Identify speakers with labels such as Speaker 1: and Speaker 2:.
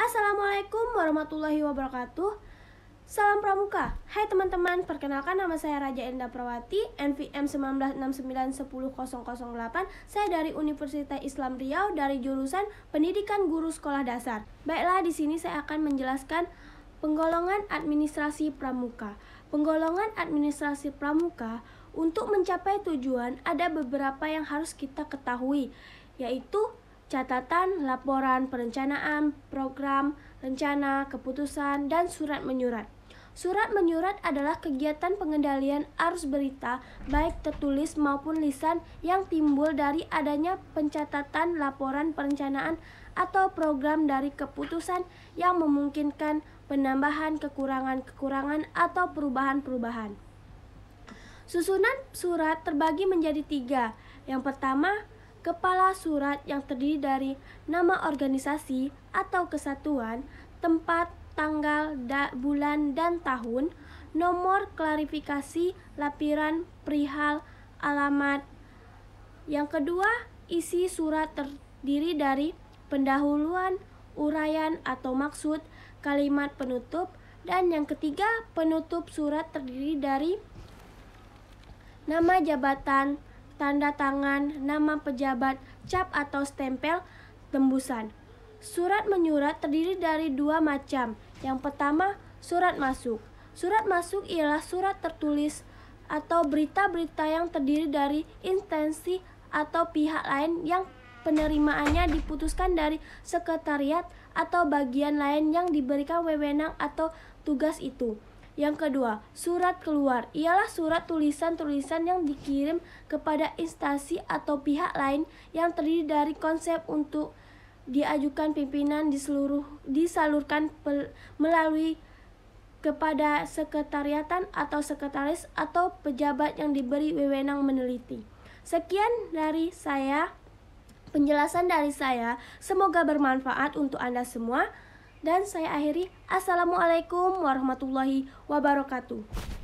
Speaker 1: Assalamualaikum warahmatullahi wabarakatuh. Salam Pramuka. Hai teman-teman, perkenalkan nama saya Raja Enda Prawati, NVM 196910008. Saya dari Universitas Islam Riau dari jurusan Pendidikan Guru Sekolah Dasar. Baiklah, di sini saya akan menjelaskan penggolongan administrasi pramuka. Penggolongan administrasi pramuka untuk mencapai tujuan ada beberapa yang harus kita ketahui, yaitu catatan, laporan, perencanaan, program, rencana, keputusan, dan surat menyurat. Surat menyurat adalah kegiatan pengendalian arus berita, baik tertulis maupun lisan, yang timbul dari adanya pencatatan laporan perencanaan atau program dari keputusan yang memungkinkan penambahan kekurangan-kekurangan atau perubahan-perubahan. Susunan surat terbagi menjadi tiga. Yang pertama, Kepala surat yang terdiri dari nama organisasi atau kesatuan, tempat, tanggal, da, bulan, dan tahun, nomor klarifikasi lapiran perihal alamat. Yang kedua, isi surat terdiri dari pendahuluan, uraian atau maksud, kalimat penutup, dan yang ketiga, penutup surat terdiri dari nama jabatan, tanda tangan, nama pejabat, cap atau stempel, tembusan. Surat menyurat terdiri dari dua macam. Yang pertama, surat masuk. Surat masuk ialah surat tertulis atau berita-berita yang terdiri dari instansi atau pihak lain yang penerimaannya diputuskan dari sekretariat atau bagian lain yang diberikan wewenang atau tugas itu. Yang kedua, surat keluar ialah surat tulisan-tulisan yang dikirim kepada instansi atau pihak lain yang terdiri dari konsep untuk diajukan pimpinan di seluruh disalurkan pel, melalui kepada sekretariatan atau sekretaris atau pejabat yang diberi wewenang meneliti. Sekian dari saya. Penjelasan dari saya, semoga bermanfaat untuk Anda semua. Dan saya akhiri, Assalamualaikum warahmatullahi wabarakatuh.